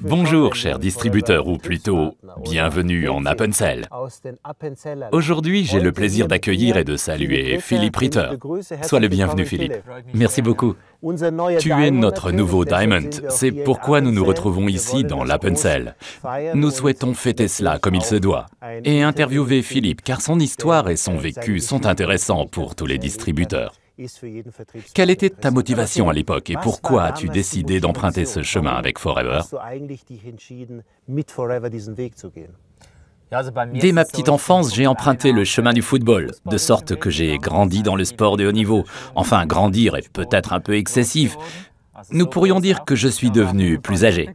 Bonjour chers distributeurs, ou plutôt bienvenue en Appenzell. Aujourd'hui, j'ai le plaisir d'accueillir et de saluer Philippe Ritter. Sois le bienvenu Philippe. Merci beaucoup. Tu es notre nouveau Diamond. C'est pourquoi nous nous retrouvons ici dans l'Appenzell. Nous souhaitons fêter cela comme il se doit et interviewer Philippe car son histoire et son vécu sont intéressants pour tous les distributeurs. Quelle était ta motivation à l'époque et pourquoi as-tu décidé d'emprunter ce chemin avec Forever Dès ma petite enfance, j'ai emprunté le chemin du football, de sorte que j'ai grandi dans le sport de haut niveau. Enfin, grandir est peut-être un peu excessif. Nous pourrions dire que je suis devenu plus âgé.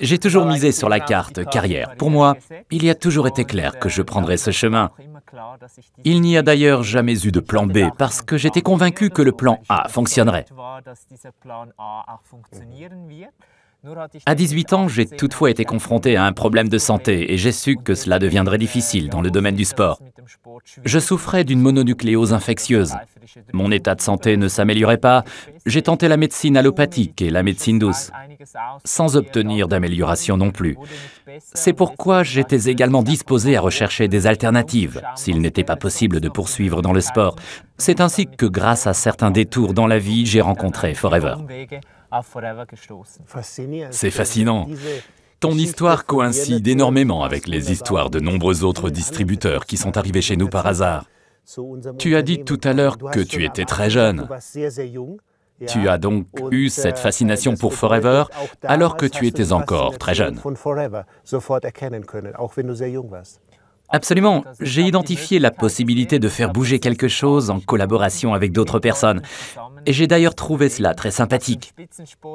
J'ai toujours misé sur la carte carrière. Pour moi, il y a toujours été clair que je prendrais ce chemin. Il n'y a d'ailleurs jamais eu de plan B parce que j'étais convaincu que le plan A fonctionnerait. À 18 ans, j'ai toutefois été confronté à un problème de santé et j'ai su que cela deviendrait difficile dans le domaine du sport. Je souffrais d'une mononucléose infectieuse. Mon état de santé ne s'améliorait pas. J'ai tenté la médecine allopathique et la médecine douce, sans obtenir d'amélioration non plus. C'est pourquoi j'étais également disposé à rechercher des alternatives, s'il n'était pas possible de poursuivre dans le sport. C'est ainsi que grâce à certains détours dans la vie, j'ai rencontré Forever. Ah, c'est fascinant. Ton histoire coïncide énormément avec les histoires de nombreux autres distributeurs qui sont arrivés chez nous par hasard. Tu as dit tout à l'heure que tu étais très jeune. Tu as donc eu cette fascination pour Forever alors que tu étais encore très jeune. Absolument, j'ai identifié la possibilité de faire bouger quelque chose en collaboration avec d'autres personnes. Et j'ai d'ailleurs trouvé cela très sympathique.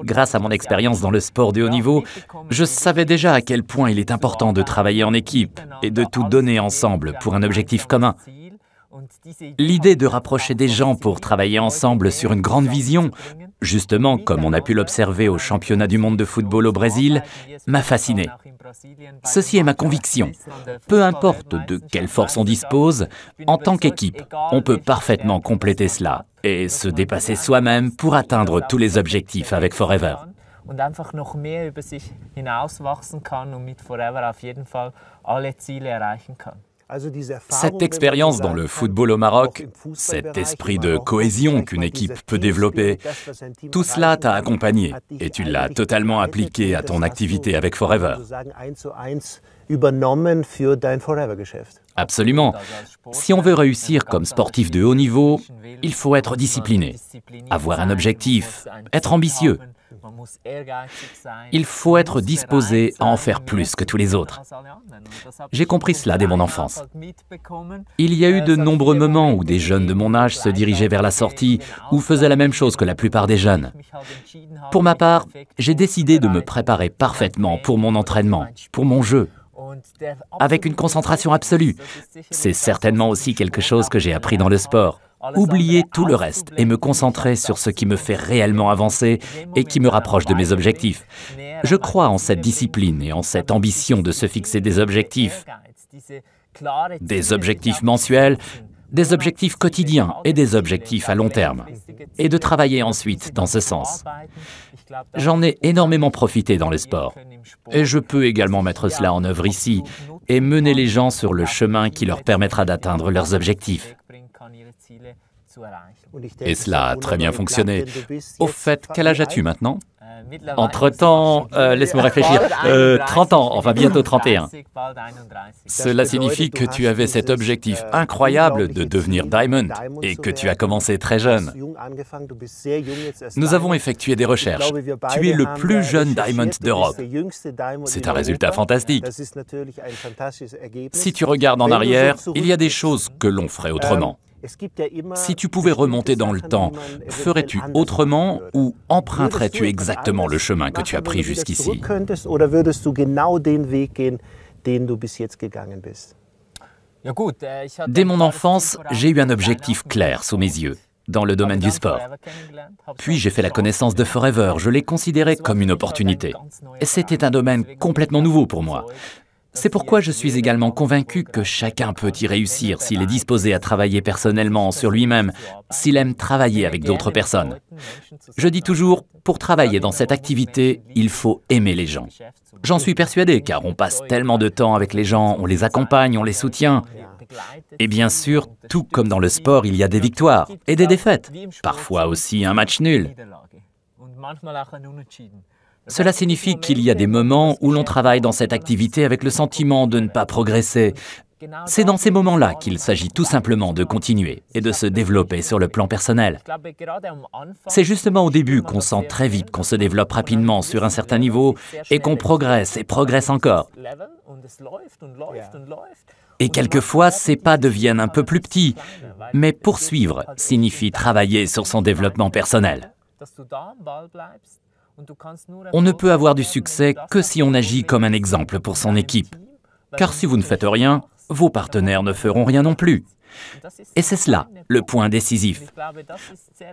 Grâce à mon expérience dans le sport de haut niveau, je savais déjà à quel point il est important de travailler en équipe et de tout donner ensemble pour un objectif commun. L'idée de rapprocher des gens pour travailler ensemble sur une grande vision, justement comme on a pu l'observer au championnat du monde de football au Brésil, m'a fasciné Ceci est ma conviction. Peu importe de quelle force on dispose, en tant qu'équipe, on peut parfaitement compléter cela et se dépasser soi-même pour atteindre tous les objectifs avec Forever. Forever cette expérience dans le football au Maroc, cet esprit de cohésion qu'une équipe peut développer, tout cela t'a accompagné et tu l'as totalement appliqué à ton activité avec Forever. Absolument. Si on veut réussir comme sportif de haut niveau, il faut être discipliné, avoir un objectif, être ambitieux. Il faut être disposé à en faire plus que tous les autres. J'ai compris cela dès mon enfance. Il y a eu de nombreux moments où des jeunes de mon âge se dirigeaient vers la sortie ou faisaient la même chose que la plupart des jeunes. Pour ma part, j'ai décidé de me préparer parfaitement pour mon entraînement, pour mon jeu, avec une concentration absolue. C'est certainement aussi quelque chose que j'ai appris dans le sport. Oublier tout le reste et me concentrer sur ce qui me fait réellement avancer et qui me rapproche de mes objectifs. Je crois en cette discipline et en cette ambition de se fixer des objectifs. Des objectifs mensuels, des objectifs quotidiens et des objectifs à long terme, et de travailler ensuite dans ce sens. J'en ai énormément profité dans le sport, et je peux également mettre cela en œuvre ici et mener les gens sur le chemin qui leur permettra d'atteindre leurs objectifs. Et cela a très bien fonctionné. Au fait, quel âge as-tu maintenant entre-temps, euh, laisse-moi réfléchir, 30 euh, ans, enfin bientôt 31. Cela signifie que tu avais cet objectif euh, incroyable de devenir Diamond et que tu as commencé très jeune. Nous avons effectué des recherches. Tu es le plus jeune Diamond d'Europe. C'est un résultat fantastique. Si tu regardes en arrière, il y a des choses que l'on ferait ähm, autrement. Si tu pouvais remonter dans le temps, ferais-tu autrement ou emprunterais-tu exactement le chemin que tu as pris jusqu'ici Dès mon enfance, j'ai eu un objectif clair sous mes yeux dans le domaine du sport. Puis j'ai fait la connaissance de Forever, je l'ai considéré comme une opportunité. C'était un domaine complètement nouveau pour moi. C'est pourquoi je suis également convaincu que chacun peut y réussir s'il est disposé à travailler personnellement sur lui-même, s'il aime travailler avec d'autres personnes. Je dis toujours, pour travailler dans cette activité, il faut aimer les gens. J'en suis persuadé car on passe tellement de temps avec les gens, on les accompagne, on les soutient. Et bien sûr, tout comme dans le sport, il y a des victoires et des défaites, parfois aussi un match nul. Cela signifie qu'il y a des moments où l'on travaille dans cette activité avec le sentiment de ne pas progresser. C'est dans ces moments-là qu'il s'agit tout simplement de continuer et de se développer sur le plan personnel. C'est justement au début qu'on sent très vite qu'on se développe rapidement sur un certain niveau et qu'on progresse et progresse encore. Et quelquefois, ces pas deviennent un peu plus petits, mais poursuivre signifie travailler sur son développement personnel. On ne peut avoir du succès que si on agit comme un exemple pour son équipe. Car si vous ne faites rien, vos partenaires ne feront rien non plus. Et c'est cela, le point décisif.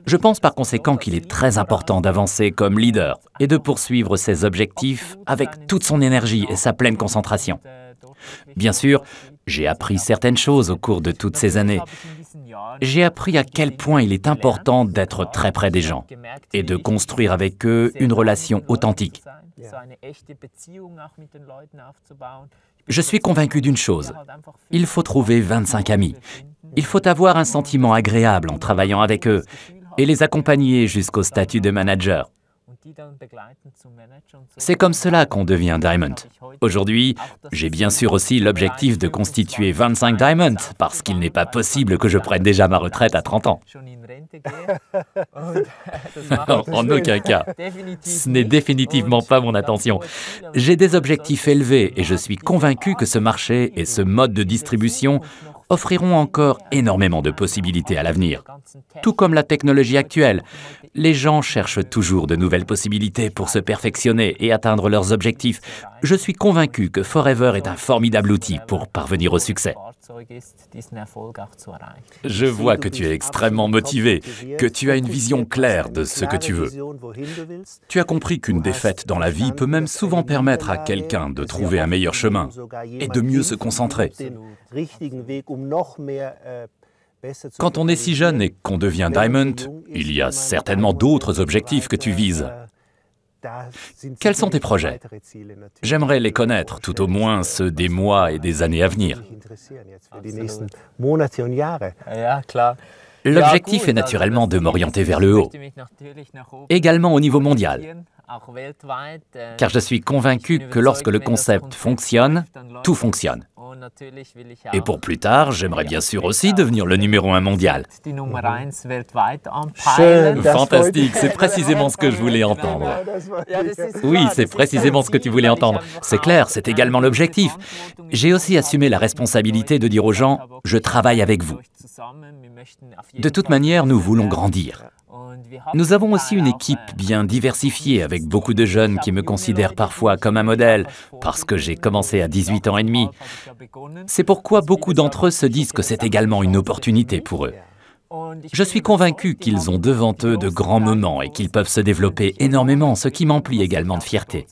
Je pense par conséquent qu'il est très important d'avancer comme leader et de poursuivre ses objectifs avec toute son énergie et sa pleine concentration. Bien sûr, j'ai appris certaines choses au cours de toutes ces années, j'ai appris à quel point il est important d'être très près des gens et de construire avec eux une relation authentique. Je suis convaincu d'une chose, il faut trouver 25 amis. Il faut avoir un sentiment agréable en travaillant avec eux et les accompagner jusqu'au statut de manager. C'est comme cela qu'on devient Diamond. Aujourd'hui, j'ai bien sûr aussi l'objectif de constituer 25 Diamonds, parce qu'il n'est pas possible que je prenne déjà ma retraite à 30 ans. en aucun cas. Ce n'est définitivement pas mon intention. J'ai des objectifs élevés et je suis convaincu que ce marché et ce mode de distribution offriront encore énormément de possibilités à l'avenir. Tout comme la technologie actuelle, les gens cherchent toujours de nouvelles possibilités pour se perfectionner et atteindre leurs objectifs, je suis convaincu que Forever est un formidable outil pour parvenir au succès. Je vois que tu es extrêmement motivé, que tu as une vision claire de ce que tu veux. Tu as compris qu'une défaite dans la vie peut même souvent permettre à quelqu'un de trouver un meilleur chemin et de mieux se concentrer. Quand on est si jeune et qu'on devient Diamond, il y a certainement d'autres objectifs que tu vises. Quels sont tes projets J'aimerais les connaître, tout au moins ceux des mois et des années à venir. L'objectif est naturellement de m'orienter vers le haut, également au niveau mondial, car je suis convaincu que lorsque le concept fonctionne, tout fonctionne. Et pour plus tard, j'aimerais bien sûr aussi devenir le numéro un mondial. Fantastique, c'est précisément ce que je voulais entendre. Oui, c'est précisément ce que tu voulais entendre. C'est clair, c'est également l'objectif. J'ai aussi assumé la responsabilité de dire aux gens, je travaille avec vous. De toute manière, nous voulons grandir. Nous avons aussi une équipe bien diversifiée avec beaucoup de jeunes qui me considèrent parfois comme un modèle parce que j'ai commencé à 18 ans et demi. C'est pourquoi beaucoup d'entre eux se disent que c'est également une opportunité pour eux. Je suis convaincu qu'ils ont devant eux de grands moments et qu'ils peuvent se développer énormément, ce qui m'emplit également de fierté.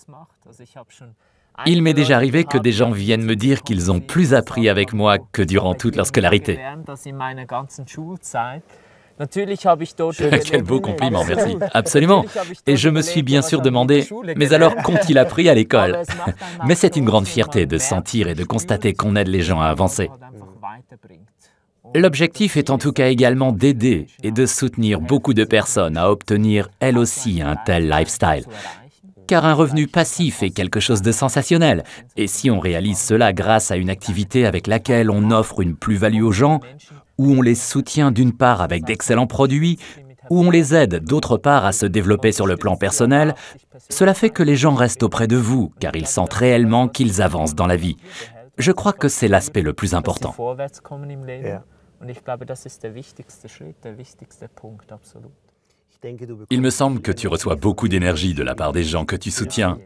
Il m'est déjà arrivé que des gens viennent me dire qu'ils ont plus appris avec moi que durant toute leur scolarité. Quel beau compliment, merci. Absolument. Et je me suis bien sûr demandé, mais alors qu'ont-ils appris à l'école ah, ben, Mais c'est une grande fierté de sentir et de constater qu'on aide les gens à avancer. L'objectif est en tout cas également d'aider et de soutenir beaucoup de personnes à obtenir elles aussi un tel lifestyle. Car un revenu passif est quelque chose de sensationnel. Et si on réalise cela grâce à une activité avec laquelle on offre une plus-value aux gens, où on les soutient d'une part avec d'excellents produits, où on les aide d'autre part à se développer sur le plan personnel, cela fait que les gens restent auprès de vous, car ils sentent réellement qu'ils avancent dans la vie. Je crois que c'est l'aspect le plus important. Il me semble que tu reçois beaucoup d'énergie de la part des gens que tu soutiens.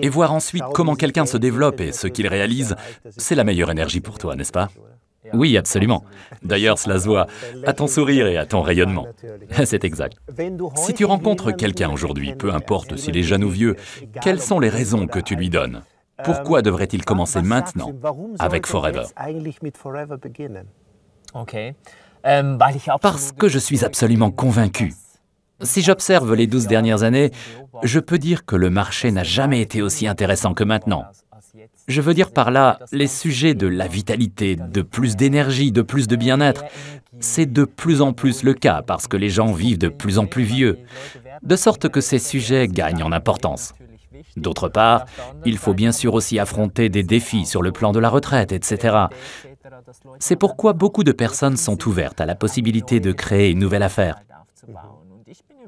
Et voir ensuite comment quelqu'un se développe et ce qu'il réalise, c'est la meilleure énergie pour toi, n'est-ce pas oui, absolument. D'ailleurs, cela se voit à ton sourire et à ton rayonnement. C'est exact. Si tu rencontres quelqu'un aujourd'hui, peu importe s'il est jeune ou vieux, quelles sont les raisons que tu lui donnes Pourquoi devrait-il commencer maintenant avec Forever euh, bah, Parce que je suis absolument convaincu. Si j'observe les douze dernières années, je peux dire que le marché n'a jamais été aussi intéressant que maintenant. Je veux dire par là les sujets de la vitalité, de plus d'énergie, de plus de bien-être. C'est de plus en plus le cas parce que les gens vivent de plus en plus vieux, de sorte que ces sujets gagnent en importance. D'autre part, il faut bien sûr aussi affronter des défis sur le plan de la retraite, etc. C'est pourquoi beaucoup de personnes sont ouvertes à la possibilité de créer une nouvelle affaire.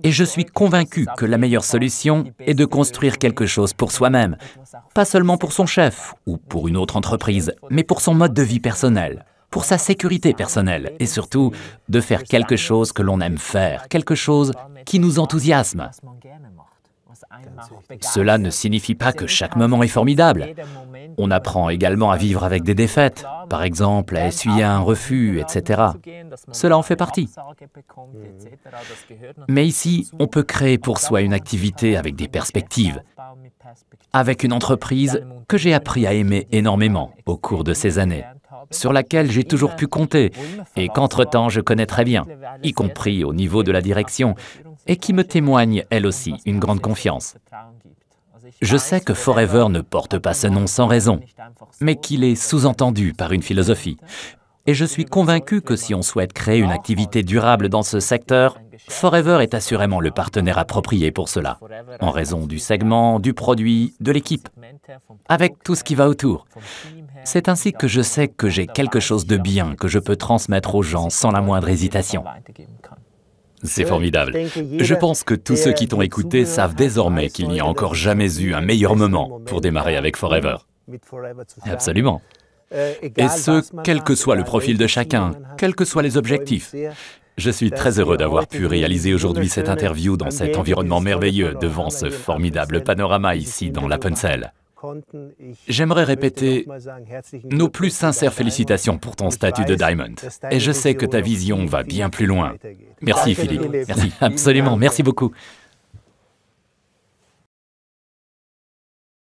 Et je suis convaincu que la meilleure solution est de construire quelque chose pour soi-même, pas seulement pour son chef ou pour une autre entreprise, mais pour son mode de vie personnel, pour sa sécurité personnelle et surtout de faire quelque chose que l'on aime faire, quelque chose qui nous enthousiasme. Cela ne signifie pas que chaque moment est formidable. On apprend également à vivre avec des défaites, par exemple à essuyer un refus, etc. Cela en fait partie. Mais ici, on peut créer pour soi une activité avec des perspectives, avec une entreprise que j'ai appris à aimer énormément au cours de ces années sur laquelle j'ai toujours pu compter et qu'entre-temps je connais très bien, y compris au niveau de la direction, et qui me témoigne, elle aussi, une grande confiance. Je sais que Forever ne porte pas ce nom sans raison, mais qu'il est sous-entendu par une philosophie. Et je suis convaincu que si on souhaite créer une activité durable dans ce secteur, Forever est assurément le partenaire approprié pour cela, en raison du segment, du produit, de l'équipe, avec tout ce qui va autour. C'est ainsi que je sais que j'ai quelque chose de bien que je peux transmettre aux gens sans la moindre hésitation. C'est formidable. Je pense que tous ceux euh, qui t'ont écouté savent euh, désormais ah, qu'il n'y a encore jamais eu un meilleur moment pour démarrer avec Forever. Absolument. Euh, et ce, quel que soit le profil de chacun, quels que soient les objectifs. Je suis très heureux d'avoir pu réaliser aujourd'hui cette interview dans cet environnement merveilleux, devant ce formidable panorama ici dans l'Appenzell. J'aimerais répéter nos plus sincères félicitations pour ton statut de Diamond. Et je sais que ta vision va bien plus loin. Merci Philippe. Merci, absolument, merci beaucoup.